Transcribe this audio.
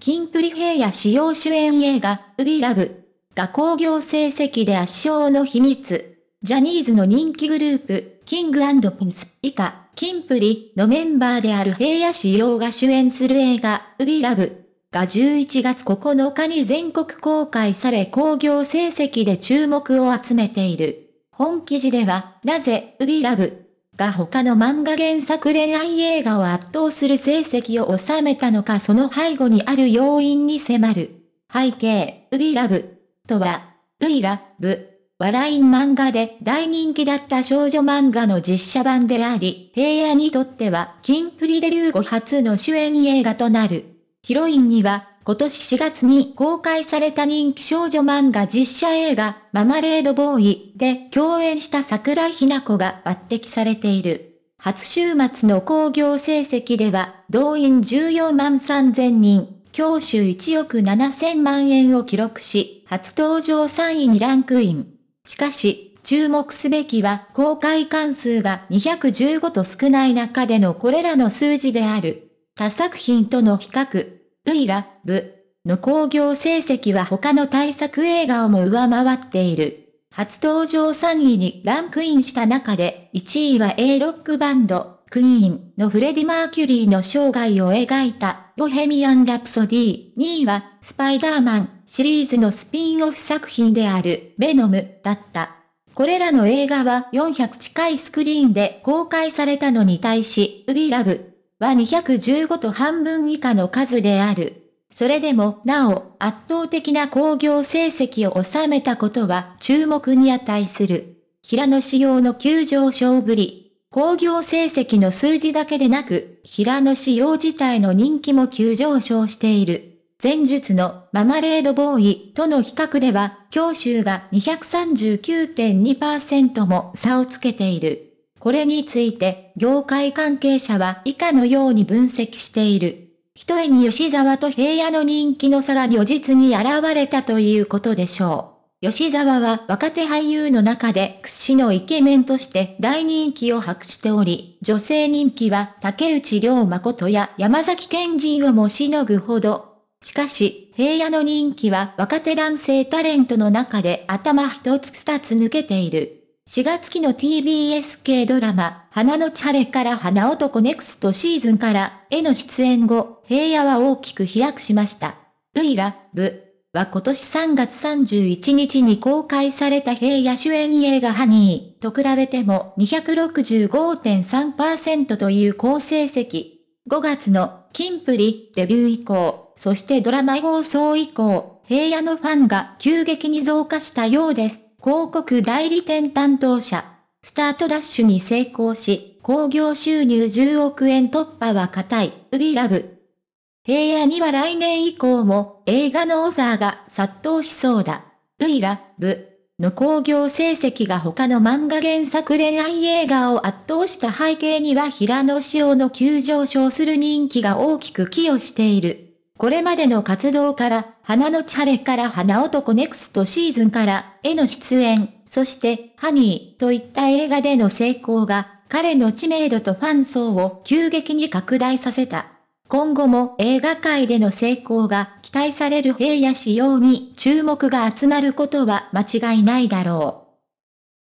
キンプリ平野主要主演映画、ウィラブ。が興行成績で圧勝の秘密。ジャニーズの人気グループ、キングピンス以下、キンプリのメンバーである平野志陽が主演する映画、ウィラブ。が11月9日に全国公開され興行成績で注目を集めている。本記事では、なぜウィラブが他の漫画原作恋愛映画を圧倒する成績を収めたのかその背後にある要因に迫る。背景、ウィラブとは、ウィラブ笑い漫画で大人気だった少女漫画の実写版であり、平野にとっては、キンプリデビュー後初の主演映画となる。ヒロインには、今年4月に公開された人気少女漫画実写映画、ママレードボーイで共演した桜井日奈子が抜擢されている。初週末の興行成績では、動員14万3000人、教習1億7000万円を記録し、初登場3位にランクイン。しかし、注目すべきは公開関数が215と少ない中でのこれらの数字である。他作品との比較、ウィラ、ブの興行成績は他の大作映画をも上回っている。初登場3位にランクインした中で、1位は A ロックバンド、クイーンのフレディ・マーキュリーの生涯を描いた、ボヘミアン・ラプソディ、2位は、スパイダーマンシリーズのスピンオフ作品である、ベノムだった。これらの映画は400近いスクリーンで公開されたのに対し、ウィラブは215と半分以下の数である。それでもなお圧倒的な工業成績を収めたことは注目に値する。平野仕様の急上昇ぶり。工業成績の数字だけでなく、平野仕様自体の人気も急上昇している。前述のママレードボーイとの比較では、教習が239.2%も差をつけている。これについて、業界関係者は以下のように分析している。ひとえに吉沢と平野の人気の差が如実に現れたということでしょう。吉沢は若手俳優の中で屈指のイケメンとして大人気を博しており、女性人気は竹内涼真や山崎賢人をもしのぐほどしかし、平野の人気は若手男性タレントの中で頭一つ二つ抜けている。4月期の TBS 系ドラマ、花のチャレから花男ネクストシーズンからへの出演後、平野は大きく飛躍しました。ウイラブは今年3月31日に公開された平野主演映画ハニーと比べても265.3%という好成績。5月のキンプリデビュー以降、そしてドラマ放送以降、平野のファンが急激に増加したようです。広告代理店担当者、スタートダッシュに成功し、興行収入10億円突破は固い、ウィラブ。平野には来年以降も映画のオファーが殺到しそうだ。ウィラブの興行成績が他の漫画原作恋愛映画を圧倒した背景には平野紫耀の急上昇する人気が大きく寄与している。これまでの活動から、花のちはれから花男ネクストシーズンから、への出演、そして、ハニーといった映画での成功が、彼の知名度とファン層を急激に拡大させた。今後も映画界での成功が期待される平野仕様に注目が集まることは間違いないだろう。